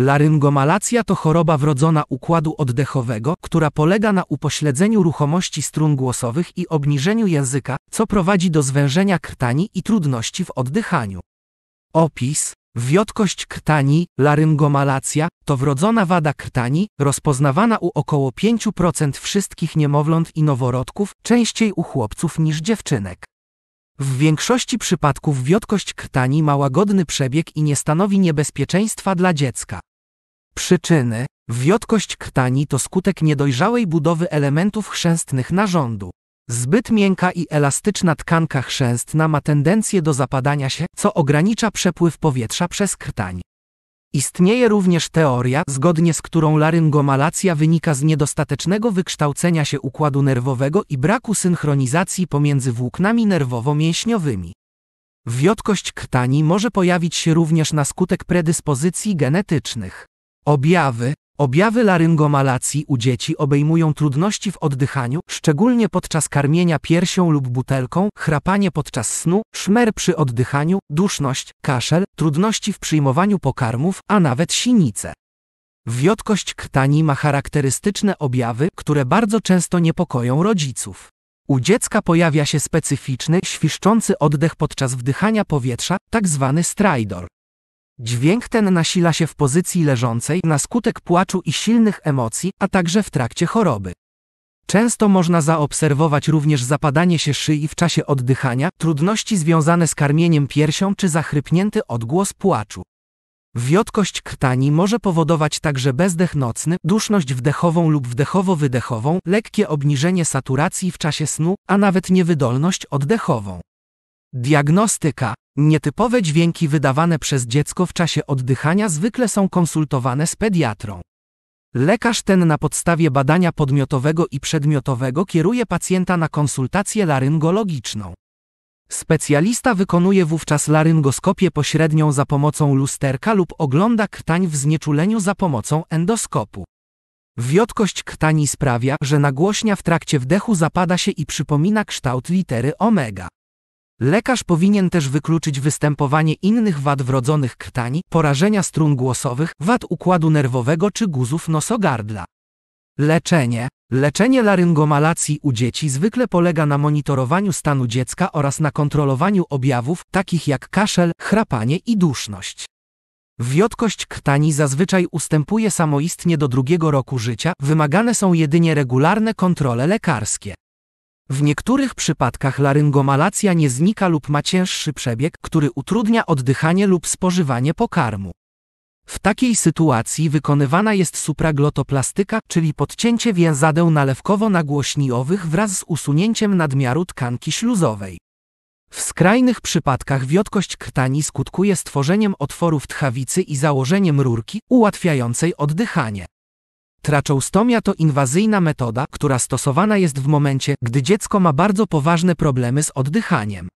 Laryngomalacja to choroba wrodzona układu oddechowego, która polega na upośledzeniu ruchomości strun głosowych i obniżeniu języka, co prowadzi do zwężenia krtani i trudności w oddychaniu. Opis Wiotkość krtani, laryngomalacja, to wrodzona wada krtani, rozpoznawana u około 5% wszystkich niemowląt i noworodków, częściej u chłopców niż dziewczynek. W większości przypadków wiotkość krtani ma łagodny przebieg i nie stanowi niebezpieczeństwa dla dziecka. Przyczyny Wiotkość krtani to skutek niedojrzałej budowy elementów chrzęstnych narządu. Zbyt miękka i elastyczna tkanka chrzęstna ma tendencję do zapadania się, co ogranicza przepływ powietrza przez krtań. Istnieje również teoria, zgodnie z którą laryngomalacja wynika z niedostatecznego wykształcenia się układu nerwowego i braku synchronizacji pomiędzy włóknami nerwowo-mięśniowymi. Wiotkość krtani może pojawić się również na skutek predyspozycji genetycznych. Objawy Objawy laryngomalacji u dzieci obejmują trudności w oddychaniu, szczególnie podczas karmienia piersią lub butelką, chrapanie podczas snu, szmer przy oddychaniu, duszność, kaszel, trudności w przyjmowaniu pokarmów, a nawet sinice. Wiotkość krtani ma charakterystyczne objawy, które bardzo często niepokoją rodziców. U dziecka pojawia się specyficzny, świszczący oddech podczas wdychania powietrza, tzw. Tak strajdor. Dźwięk ten nasila się w pozycji leżącej na skutek płaczu i silnych emocji, a także w trakcie choroby. Często można zaobserwować również zapadanie się szyi w czasie oddychania, trudności związane z karmieniem piersią czy zachrypnięty odgłos płaczu. Wiotkość krtani może powodować także bezdech nocny, duszność wdechową lub wdechowo-wydechową, lekkie obniżenie saturacji w czasie snu, a nawet niewydolność oddechową. Diagnostyka Nietypowe dźwięki wydawane przez dziecko w czasie oddychania zwykle są konsultowane z pediatrą. Lekarz ten na podstawie badania podmiotowego i przedmiotowego kieruje pacjenta na konsultację laryngologiczną. Specjalista wykonuje wówczas laryngoskopię pośrednią za pomocą lusterka lub ogląda krtań w znieczuleniu za pomocą endoskopu. Wiotkość krtani sprawia, że nagłośnia w trakcie wdechu zapada się i przypomina kształt litery omega. Lekarz powinien też wykluczyć występowanie innych wad wrodzonych krtani, porażenia strun głosowych, wad układu nerwowego czy guzów nosogardla. Leczenie. Leczenie laryngomalacji u dzieci zwykle polega na monitorowaniu stanu dziecka oraz na kontrolowaniu objawów takich jak kaszel, chrapanie i duszność. Wiotkość krtani zazwyczaj ustępuje samoistnie do drugiego roku życia, wymagane są jedynie regularne kontrole lekarskie. W niektórych przypadkach laryngomalacja nie znika lub ma cięższy przebieg, który utrudnia oddychanie lub spożywanie pokarmu. W takiej sytuacji wykonywana jest supraglotoplastyka, czyli podcięcie więzadeł nalewkowo-nagłośniowych wraz z usunięciem nadmiaru tkanki śluzowej. W skrajnych przypadkach wiotkość krtani skutkuje stworzeniem otworów tchawicy i założeniem rurki ułatwiającej oddychanie. Traczołstomia to inwazyjna metoda, która stosowana jest w momencie, gdy dziecko ma bardzo poważne problemy z oddychaniem.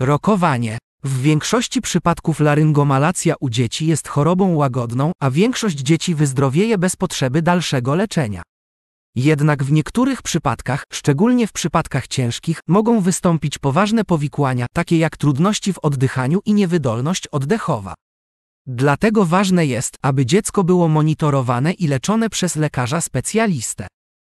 Rokowanie. W większości przypadków laryngomalacja u dzieci jest chorobą łagodną, a większość dzieci wyzdrowieje bez potrzeby dalszego leczenia. Jednak w niektórych przypadkach, szczególnie w przypadkach ciężkich, mogą wystąpić poważne powikłania, takie jak trudności w oddychaniu i niewydolność oddechowa. Dlatego ważne jest, aby dziecko było monitorowane i leczone przez lekarza specjalistę.